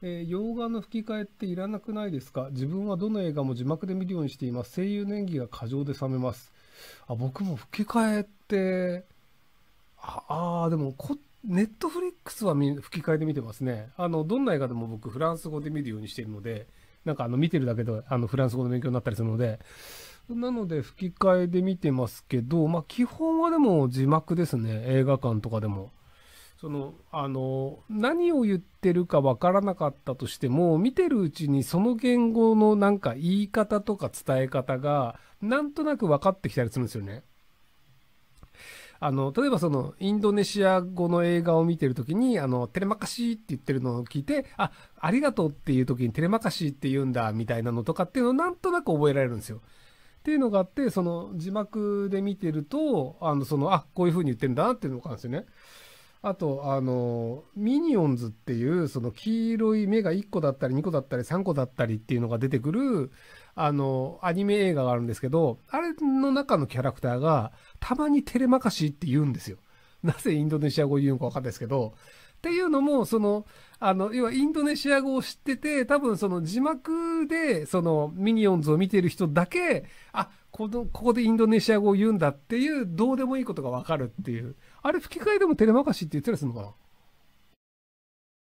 えー、洋画の吹き替えっていらなくないですか自分はどの映画も字幕で見るようにしています。声優の演技が過剰で冷めます。あ、僕も吹き替えって、ああ、でもネットフリックスは吹き替えで見てますね。あの、どんな映画でも僕、フランス語で見るようにしているので、なんかあの、見てるだけで、あの、フランス語の勉強になったりするので、なので、吹き替えで見てますけど、まあ、基本はでも字幕ですね。映画館とかでも。そのあの何を言ってるかわからなかったとしても見てるうちにその言語のなんか言い方とか伝え方がなんとなく分かってきたりするんですよね。あの例えばそのインドネシア語の映画を見てる時にあのテレマカシーって言ってるのを聞いてあありがとうっていう時にテレマカシーって言うんだみたいなのとかっていうのをなんとなく覚えられるんですよ。っていうのがあってその字幕で見てるとあのそのあこういう風に言ってんだなっていうのがあるんですよね。あと、あの、ミニオンズっていう、その黄色い目が1個だったり2個だったり3個だったりっていうのが出てくる、あの、アニメ映画があるんですけど、あれの中のキャラクターが、たまにテレマカシーって言うんですよ。なぜインドネシア語言うのかわかんないですけど、っていうのも、その、あの、要はインドネシア語を知ってて、多分その字幕で、そのミニオンズを見てる人だけ、あ、この、ここでインドネシア語を言うんだっていう、どうでもいいことがわかるっていう。あれ吹き替えでもテレマカシって言ったりするのかな